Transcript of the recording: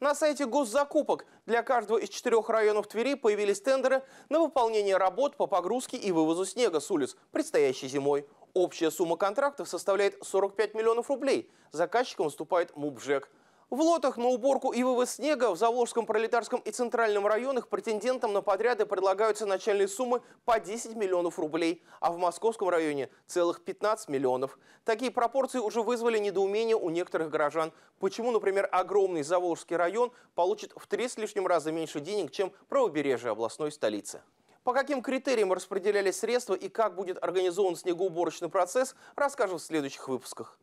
На сайте госзакупок для каждого из четырех районов Твери появились тендеры на выполнение работ по погрузке и вывозу снега с улиц предстоящей зимой. Общая сумма контрактов составляет 45 миллионов рублей. Заказчиком выступает МУБЖЭК. В лотах на уборку и вывоз снега в Заволжском, Пролетарском и Центральном районах претендентам на подряды предлагаются начальные суммы по 10 миллионов рублей, а в Московском районе целых 15 миллионов. Такие пропорции уже вызвали недоумение у некоторых горожан. Почему, например, огромный Заволжский район получит в три с лишним раза меньше денег, чем правобережье областной столицы? По каким критериям распределялись средства и как будет организован снегоуборочный процесс, расскажем в следующих выпусках.